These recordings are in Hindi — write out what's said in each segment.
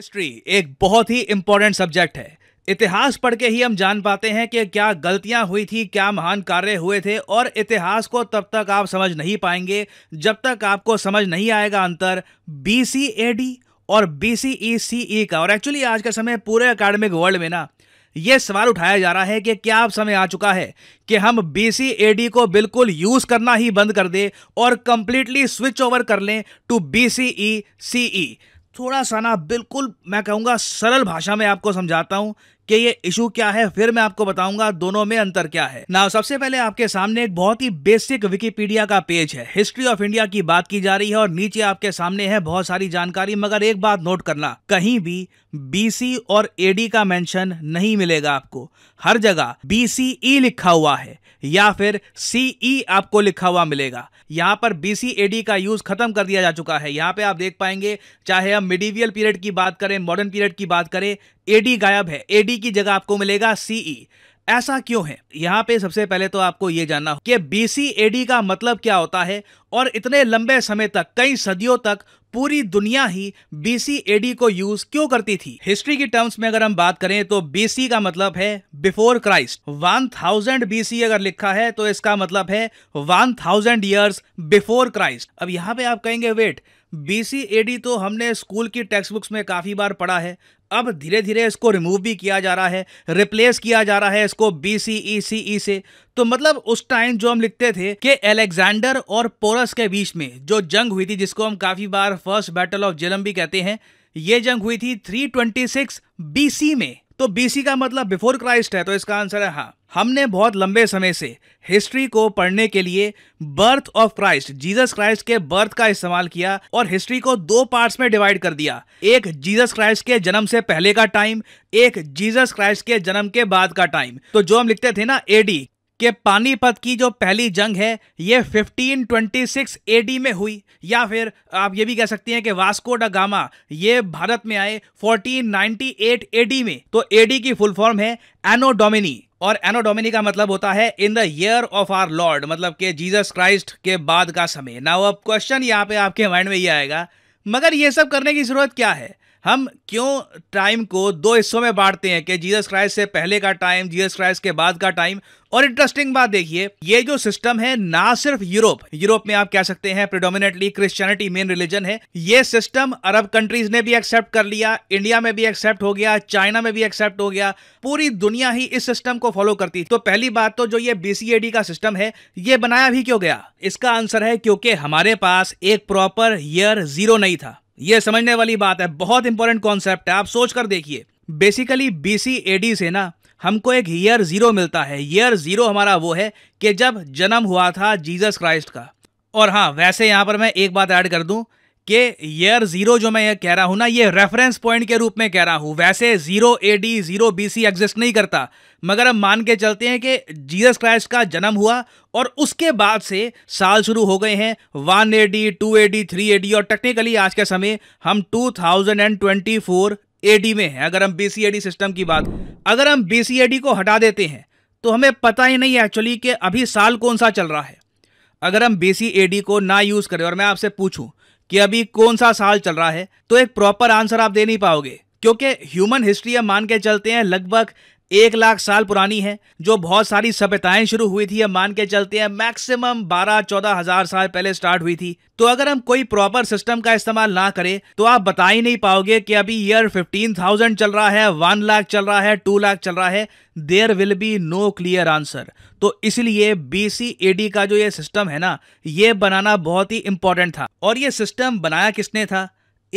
हिस्ट्री एक बहुत ही इंपॉर्टेंट सब्जेक्ट है इतिहास पढ़ के ही हम जान पाते हैं कि क्या गलतियां हुई थी क्या महान कार्य हुए थे और इतिहास को तब तक आप समझ नहीं पाएंगे जब तक आपको समझ नहीं आएगा अंतर बी सी ए डी और B C E C E का और एक्चुअली आज का समय पूरे अकेडमिक वर्ल्ड में ना ये सवाल उठाया जा रहा है कि क्या अब समय आ चुका है कि हम बी सी ए डी को बिल्कुल यूज करना ही बंद कर दें और कंप्लीटली स्विच ओवर कर लें to be C E C ई थोड़ा सा ना बिल्कुल मैं कहूँगा सरल भाषा में आपको समझाता हूँ कि ये इशू क्या है फिर मैं आपको बताऊंगा दोनों में अंतर क्या है ना सबसे पहले आपके सामने एक बहुत ही बेसिक विकीपीडिया का पेज है हिस्ट्री ऑफ इंडिया की बात की जा रही है और नीचे आपके सामने है बहुत सारी जानकारी मगर एक बात नोट करना कहीं भी बीसी और एडी का मेंशन नहीं मिलेगा आपको हर जगह बीसीई e लिखा हुआ है या फिर सीई e आपको लिखा हुआ मिलेगा यहां पर बीसीएडी का यूज खत्म कर दिया जा चुका है यहां पे आप देख पाएंगे चाहे हम मिडीवियल पीरियड की बात करें मॉडर्न पीरियड की बात करें एडी गायब है एडी की जगह आपको मिलेगा सीई e. ऐसा क्यों है यहाँ पे सबसे पहले तो आपको ये जानना कि बी बीसीएडी का मतलब क्या होता है और इतने लंबे समय तक कई सदियों तक पूरी दुनिया ही बी बीसीएडी को यूज क्यों करती थी हिस्ट्री की टर्म्स में अगर हम बात करें तो बीसी का मतलब है बिफोर क्राइस्ट 1000 बीसी अगर लिखा है तो इसका मतलब है 1000 ईयर्स बिफोर क्राइस्ट अब यहाँ पे आप कहेंगे वेट बीसीएडी तो हमने स्कूल की टेक्स्ट बुक्स में काफ़ी बार पढ़ा है अब धीरे धीरे इसको रिमूव भी किया जा रहा है रिप्लेस किया जा रहा है इसको बी सी ई सी ई से तो मतलब उस टाइम जो हम लिखते थे कि एलेक्जेंडर और पोरस के बीच में जो जंग हुई थी जिसको हम काफ़ी बार फर्स्ट बैटल ऑफ जेलम भी कहते हैं ये जंग हुई थी 326 बीसी में तो बीसी का मतलब बिफोर क्राइस्ट है तो इसका आंसर है हाँ हमने बहुत लंबे समय से हिस्ट्री को पढ़ने के लिए birth of Christ Jesus Christ के बर्थ का इस्तेमाल किया और हिस्ट्री को दो पार्ट्स में डिवाइड कर दिया एक जीसस क्राइस्ट के जन्म से पहले का टाइम एक जीसस क्राइस्ट के जन्म के बाद का टाइम तो जो हम लिखते थे ना एडी कि पानीपत की जो पहली जंग है ये 1526 एडी में हुई या फिर आप ये भी कह सकते हैं कि वास्को डा गामा ये भारत में आए 1498 एडी में तो एडी की फुल फॉर्म है एनो डोमिनी और एनोडोमिनी का मतलब होता है in the year of our lord मतलब के जीसस क्राइस्ट के बाद का समय ना अब क्वेश्चन यहाँ पे आपके माइंड में ये आएगा मगर ये सब करने की जरूरत क्या है हम क्यों टाइम को दो हिस्सों में बांटते हैं कि जीसस क्राइस्ट से पहले का टाइम जीसस क्राइस्ट के बाद का टाइम और इंटरेस्टिंग बात देखिए ये जो सिस्टम है ना सिर्फ यूरोप यूरोप में आप कह सकते हैं प्रिडोमिनेटली क्रिश्चियनिटी मेन रिलीजन है ये सिस्टम अरब कंट्रीज ने भी एक्सेप्ट कर लिया इंडिया में भी एक्सेप्ट हो गया चाइना में भी एक्सेप्ट हो गया पूरी दुनिया ही इस सिस्टम को फॉलो करती तो पहली बात तो जो ये बीसीएडी का सिस्टम है ये बनाया भी क्यों गया इसका आंसर है क्योंकि हमारे पास एक प्रॉपर ईयर जीरो नहीं था यह समझने वाली बात है बहुत इंपॉर्टेंट कॉन्सेप्ट है आप सोच कर देखिए basically B C A D से ना हमको एक ईयर जीरो मिलता है ईयर जीरो हमारा वो है कि जब जन्म हुआ था जीसस क्राइस्ट का और हाँ वैसे यहाँ पर मैं एक बात ऐड कर दूँ कि ईयर जीरो जो मैं ये कह रहा हूं ना ये रेफरेंस पॉइंट के रूप में कह रहा हूं वैसे zero A D zero B C exist नहीं करता मगर हम मान के चलते हैं कि जीसस क्राइस्ट का जन्म हुआ और उसके बाद से साल शुरू हो गए हैं one A D two A D three A D और टेक्निकली आज के समय हम two thousand and twenty four A D में हैं अगर हम B C A D system की बात अगर हम बी सी ए डी को हटा देते हैं तो हमें पता ही नहीं एक्चुअली कि अभी साल कौन सा चल रहा है अगर हम बी सी ए डी को ना यूज़ करें और मैं आपसे पूछूं कि अभी कौन सा साल चल रहा है तो एक प्रॉपर आंसर आप दे नहीं पाओगे क्योंकि ह्यूमन हिस्ट्री हम मान के चलते हैं लगभग एक लाख साल पुरानी है जो बहुत सारी सभ्यताएं शुरू हुई थी हम मान के चलते हैं मैक्सिमम बारह चौदह हजार साल पहले स्टार्ट हुई थी तो अगर हम कोई प्रॉपर सिस्टम का इस्तेमाल ना करें तो आप बता ही नहीं पाओगे कि अभी ईयर फिफ्टीन थाउजेंड चल रहा है वन लाख चल रहा है टू लाख चल रहा है there will be no clear answer तो इसलिए ए डी का जो ये सिस्टम है ना ये बनाना बहुत ही इंपॉर्टेंट था और ये सिस्टम बनाया किसने था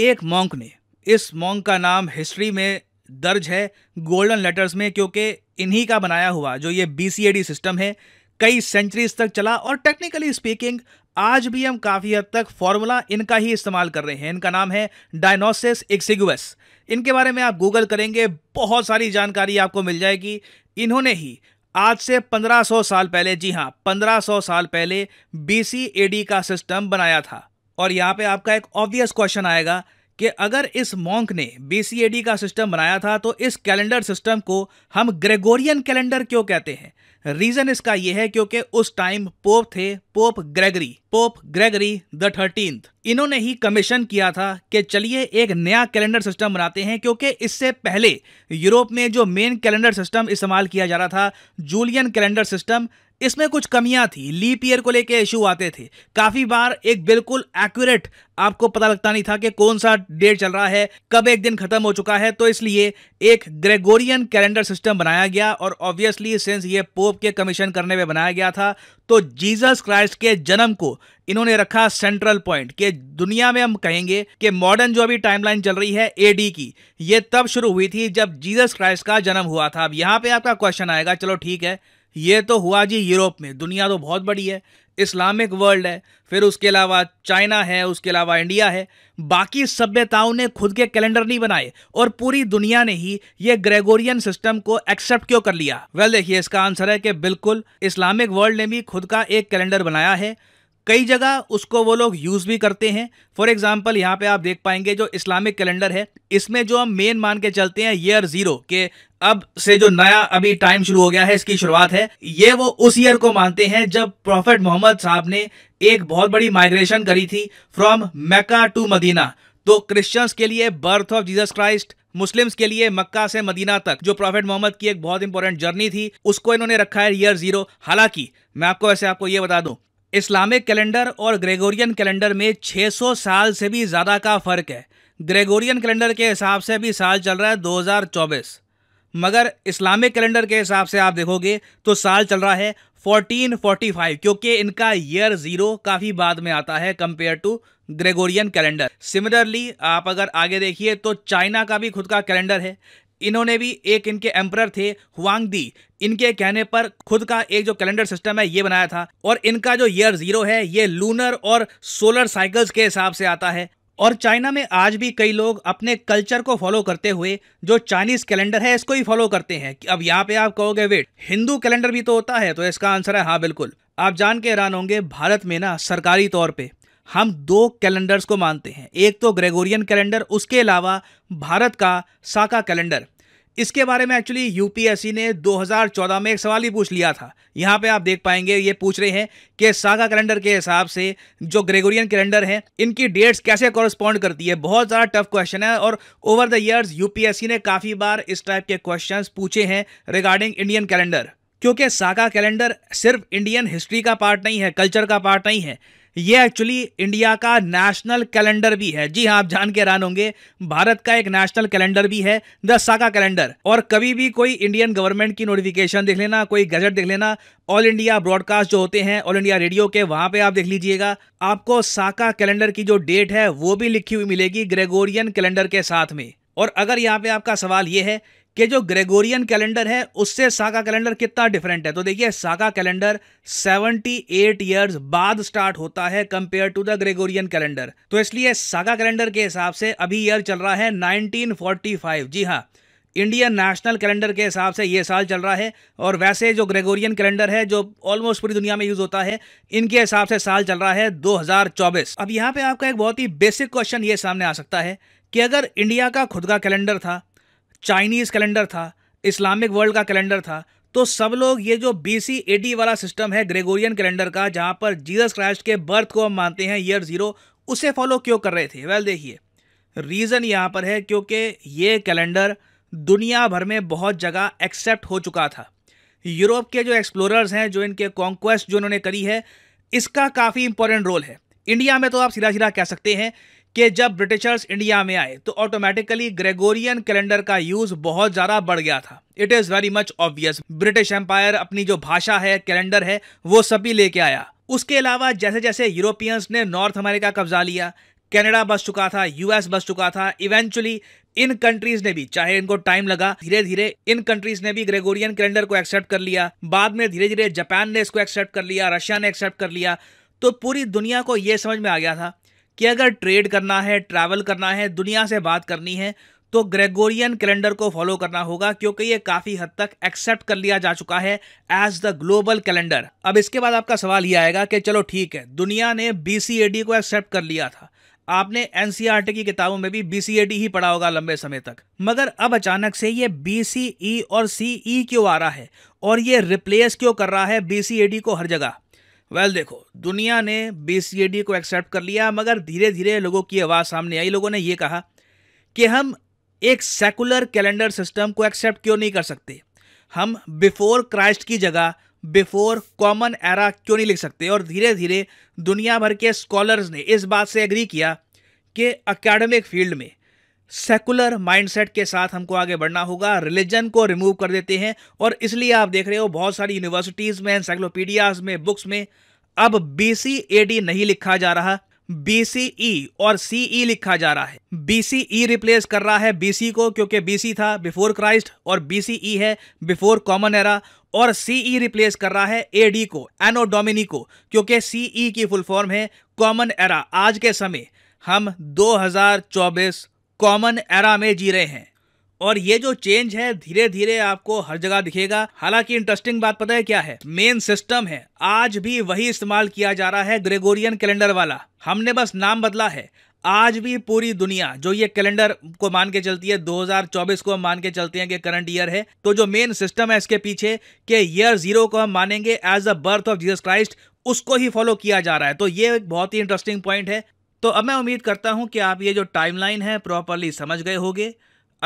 एक मॉन्क ने इस मॉन्क का नाम हिस्ट्री में दर्ज है गोल्डन लेटर्स में क्योंकि इन्हीं का बनाया हुआ जो ये बी सिस्टम है कई सेंचुरीज तक चला और टेक्निकली स्पीकिंग आज भी हम काफ़ी हद तक फॉर्मूला इनका ही इस्तेमाल कर रहे हैं इनका नाम है डायनोसिस एक्सिगुअस इनके बारे में आप गूगल करेंगे बहुत सारी जानकारी आपको मिल जाएगी इन्होंने ही आज से 1500 साल पहले जी हाँ 1500 साल पहले बी ए एडी का सिस्टम बनाया था और यहाँ पे आपका एक ऑब्वियस क्वेश्चन आएगा कि अगर इस मॉन्क ने बीसीएडी का सिस्टम बनाया था तो इस कैलेंडर सिस्टम को हम ग्रेगोरियन कैलेंडर क्यों कहते हैं रीजन इसका यह है क्योंकि उस टाइम पोप थे pope Gregory pope Gregory the thirteen इन्होंने ही कमीशन किया था कि चलिए एक नया कैलेंडर सिस्टम बनाते हैं क्योंकि इससे पहले यूरोप में जो मेन कैलेंडर सिस्टम इस्तेमाल किया जा रहा था जूलियन कैलेंडर सिस्टम इसमें कुछ कमियां थी लीप ईयर को लेके इशू आते थे काफी बार एक बिल्कुल एक्यूरेट आपको पता लगता नहीं था कि कौन सा डेट चल रहा है कब एक दिन खत्म हो चुका है तो इसलिए एक ग्रेगोरियन कैलेंडर सिस्टम बनाया गया और ऑब्वियसली सिंस ये पोप के कमीशन करने में बनाया गया था तो जीसस क्राइस्ट के जन्म को इन्होंने रखा सेंट्रल पॉइंट के दुनिया में हम कहेंगे कि मॉडर्न जो अभी टाइमलाइन चल रही है एडी की ये तब शुरू हुई थी जब जीसस क्राइस्ट का जन्म हुआ था अब यहां पे आपका क्वेश्चन आएगा चलो ठीक है ये तो हुआ जी यूरोप में दुनिया तो बहुत बड़ी है इस्लामिक वर्ल्ड है फिर उसके अलावा चाइना है उसके अलावा इंडिया है बाकी सभ्यताओं ने खुद के कैलेंडर नहीं बनाए और पूरी दुनिया ने ही ये ग्रेगोरियन सिस्टम को एक्सेप्ट क्यों कर लिया वेल देखिए इसका आंसर है कि बिल्कुल इस्लामिक वर्ल्ड ने भी खुद का एक कैलेंडर बनाया है कई जगह उसको वो लोग यूज़ भी करते हैं फॉर एग्जाम्पल यहाँ पे आप देख पाएंगे जो इस्लामिक कैलेंडर है इसमें जो हम मेन मान के चलते हैं ईयर ज़ीरो के अब से जो नया अभी टाइम शुरू हो गया है इसकी शुरुआत है ये वो उस ईयर को मानते हैं जब प्रॉफेट मोहम्मद साहब ने एक बहुत बड़ी माइग्रेशन करी थी फ्रॉम मक्का टू मदीना तो क्रिश्चियंस के लिए birth of Jesus Christ Muslims के लिए मक्का से मदीना तक जो प्रॉफिट मोहम्मद की एक बहुत इंपॉर्टेंट जर्नी थी उसको इन्होंने रखा है ईयर जीरो हालांकि मैं आपको वैसे आपको ये बता दूं इस्लामिक कैलेंडर और ग्रेगोरियन कैलेंडर में 600 साल से भी ज़्यादा का फ़र्क है ग्रेगोरियन कैलेंडर के हिसाब से अभी साल चल रहा है 2024 मगर इस्लामिक कैलेंडर के हिसाब से आप देखोगे तो साल चल रहा है 1445 क्योंकि इनका ईयर ज़ीरो काफ़ी बाद में आता है compare to Gregorian calendar similarly आप अगर आगे देखिए तो चाइना का भी खुद का कैलेंडर है इन्होंने भी एक इनके एम्प्रर थे हुआंग दी इनके कहने पर खुद का एक जो कैलेंडर सिस्टम है ये बनाया था और इनका जो ईयर जीरो है ये लूनर और सोलर साइकिल्स के हिसाब से आता है और चाइना में आज भी कई लोग अपने कल्चर को फॉलो करते हुए जो चाइनीज कैलेंडर है इसको ही फॉलो करते हैं कि अब यहाँ पे आप कहोगे वेट हिंदू कैलेंडर भी तो होता है तो इसका आंसर है हाँ बिल्कुल आप जान के हैरान होंगे भारत में ना सरकारी तौर पर हम दो कैलेंडर्स को मानते हैं एक तो ग्रेगोरियन कैलेंडर उसके अलावा भारत का साका कैलेंडर इसके बारे में एक्चुअली यूपीएससी ने 2014 में एक सवाल ही पूछ लिया था यहाँ पे आप देख पाएंगे ये पूछ रहे हैं कि सागा कैलेंडर के हिसाब से जो ग्रेगोरियन कैलेंडर है इनकी डेट्स कैसे कॉरस्पॉन्ड करती है बहुत ज़्यादा टफ क्वेश्चन है और ओवर द ईयर्स यूपीएससी ने काफ़ी बार इस टाइप के क्वेश्चन पूछे हैं रिगार्डिंग इंडियन कैलेंडर क्योंकि साका कैलेंडर सिर्फ इंडियन हिस्ट्री का पार्ट नहीं है कल्चर का पार्ट नहीं है ये एक्चुअली इंडिया का नेशनल कैलेंडर भी है जी हाँ आप जान के हैरान होंगे भारत का एक नेशनल कैलेंडर भी है द का कैलेंडर और कभी भी कोई इंडियन गवर्नमेंट की नोटिफिकेशन देख लेना कोई गजट देख लेना ऑल इंडिया ब्रॉडकास्ट जो होते हैं ऑल इंडिया रेडियो के वहां पे आप देख लीजिएगा आपको साका कैलेंडर की जो डेट है वो भी लिखी हुई मिलेगी ग्रेगोरियन कैलेंडर के साथ में और अगर यहाँ पे आपका सवाल ये है कि जो ग्रेगोरियन कैलेंडर है उससे साका कैलेंडर कितना डिफरेंट है तो देखिए साका कैलेंडर 78 एट ईयर्स बाद स्टार्ट होता है compare to the Gregorian calendar तो इसलिए साका कैलेंडर के हिसाब से अभी ईयर चल रहा है 1945 जी हाँ इंडियन नेशनल कैलेंडर के हिसाब से ये साल चल रहा है और वैसे जो ग्रेगोरियन कैलेंडर है जो ऑलमोस्ट पूरी दुनिया में यूज़ होता है इनके हिसाब से साल चल रहा है 2024 अब यहाँ पे आपका एक बहुत ही बेसिक क्वेश्चन ये सामने आ सकता है कि अगर इंडिया का खुद का कैलेंडर था चाइनीज़ कैलेंडर था इस्लामिक वर्ल्ड का कैलेंडर था तो सब लोग ये जो बी सी ए डी वाला सिस्टम है ग्रेगोरियन कैलेंडर का जहाँ पर जीसस क्राइस्ट के बर्थ को हम मानते हैं ईयर ज़ीरो उसे फॉलो क्यों कर रहे थे वेल देखिए रीज़न यहाँ पर है क्योंकि ये कैलेंडर दुनिया भर में बहुत जगह एक्सेप्ट हो चुका था यूरोप के जो एक्सप्लोरर्स हैं जो इनके कॉन्क्वेस्ट जो इन्होंने करी है इसका काफ़ी इंपॉर्टेंट रोल है इंडिया में तो आप सीधा सीधा कह सकते हैं कि जब ब्रिटिशर्स इंडिया में आए तो ऑटोमेटिकली ग्रेगोरियन कैलेंडर का यूज बहुत ज्यादा बढ़ गया था it is very much obvious British empire अपनी जो भाषा है कैलेंडर है वो सभी लेके आया उसके अलावा जैसे जैसे यूरोपियंस ने नॉर्थ अमेरिका कब्जा लिया कनाडा बस चुका था यूएस बस चुका था इवेंचुअली इन कंट्रीज ने भी चाहे इनको टाइम लगा धीरे धीरे इन कंट्रीज ने भी ग्रेगोरियन कैलेंडर को एक्सेप्ट कर लिया बाद में धीरे धीरे जापान ने इसको एक्सेप्ट कर लिया रशिया ने एक्सेप्ट कर लिया तो पूरी दुनिया को यह समझ में आ गया था कि अगर ट्रेड करना है ट्रैवल करना है दुनिया से बात करनी है तो ग्रेगोरियन कैलेंडर को फॉलो करना होगा क्योंकि ये काफ़ी हद तक एक्सेप्ट कर लिया जा चुका है एज द ग्लोबल कैलेंडर अब इसके बाद आपका सवाल ये आएगा कि चलो ठीक है दुनिया ने बी को एक्सेप्ट कर लिया था आपने एनसीआरटी e की किताबों में भी बीसीएडी ही पढ़ा होगा लंबे समय तक मगर अब अचानक से ये बीसीई e और सीई e क्यों आ रहा है और ये रिप्लेस क्यों कर रहा है बीसीएडी को हर जगह वेल well, देखो दुनिया ने बी को एक्सेप्ट कर लिया मगर धीरे धीरे लोगों की आवाज़ सामने आई लोगों ने ये कहा कि हम एक सेकुलर कैलेंडर सिस्टम को एक्सेप्ट क्यों नहीं कर सकते हम बिफोर क्राइस्ट की जगह बिफोर कॉमन एरा क्यों नहीं लिख सकते और धीरे धीरे दुनिया भर के स्कॉलर्स ने इस बात से एग्री किया कि अकेडमिक फील्ड में सेकुलर माइंडसेट के साथ हमको आगे बढ़ना होगा रिलीजन को रिमूव कर देते हैं और इसलिए आप देख रहे हो बहुत सारी यूनिवर्सिटीज़ में इंसाइक्लोपीडियाज में बुक्स में अब बी सी ए डी नहीं लिखा जा रहा बी सी ई और सी ई e लिखा जा रहा है बी सी ई रिप्लेस कर रहा है बी सी को क्योंकि बी सी था बिफोर क्राइस्ट और बी सी ई है बिफोर कॉमन एरा और सी ई रिप्लेस कर रहा है ए डी को एनो डोमिनी को क्योंकि सी ई e की फुल फॉर्म है कॉमन एरा आज के समय हम 2024 कॉमन एरा में जी रहे हैं और ये जो चेंज है धीरे धीरे आपको हर जगह दिखेगा हालांकि इंटरेस्टिंग बात पता है क्या है मेन सिस्टम है आज भी वही इस्तेमाल किया जा रहा है ग्रेगोरियन कैलेंडर वाला हमने बस नाम बदला है आज भी पूरी दुनिया जो ये कैलेंडर को मान के चलती है 2024 को हम मान के चलते हैं कि करंट ईयर है तो जो मेन सिस्टम है इसके पीछे के ईयर जीरो को हम मानेंगे as the birth of Jesus Christ उसको ही फॉलो किया जा रहा है तो ये एक बहुत ही इंटरेस्टिंग पॉइंट है तो अब मैं उम्मीद करता हूँ कि आप ये जो टाइमलाइन है प्रॉपरली समझ गए होंगे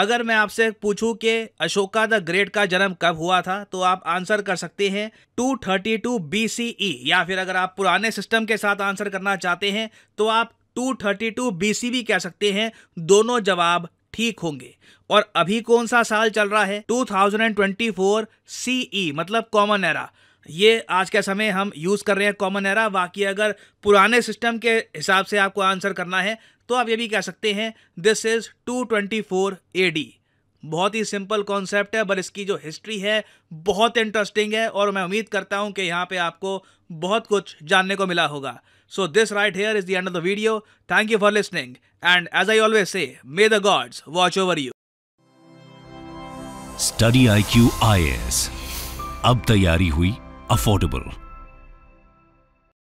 अगर मैं आपसे पूछूं कि अशोका द ग्रेट का जन्म कब हुआ था तो आप आंसर कर सकते हैं 232 टू e। या फिर अगर आप पुराने सिस्टम के साथ आंसर करना चाहते हैं तो आप 232 टू e भी कह सकते हैं दोनों जवाब ठीक होंगे और अभी कौन सा साल चल रहा है 2024 CE मतलब कॉमन एरा ये आज के समय हम यूज़ कर रहे हैं कॉमन एरा बाकी अगर पुराने सिस्टम के हिसाब से आपको आंसर करना है तो आप ये भी कह सकते हैं this is two twenty four A D बहुत ही सिंपल कॉन्सेप्ट है पर इसकी जो हिस्ट्री है बहुत इंटरेस्टिंग है और मैं उम्मीद करता हूँ कि यहाँ पे आपको बहुत कुछ जानने को मिला होगा so this right here is the end of the video thank you for listening and as I always say may the gods watch over you study I Q I S अब तैयारी हुई affordable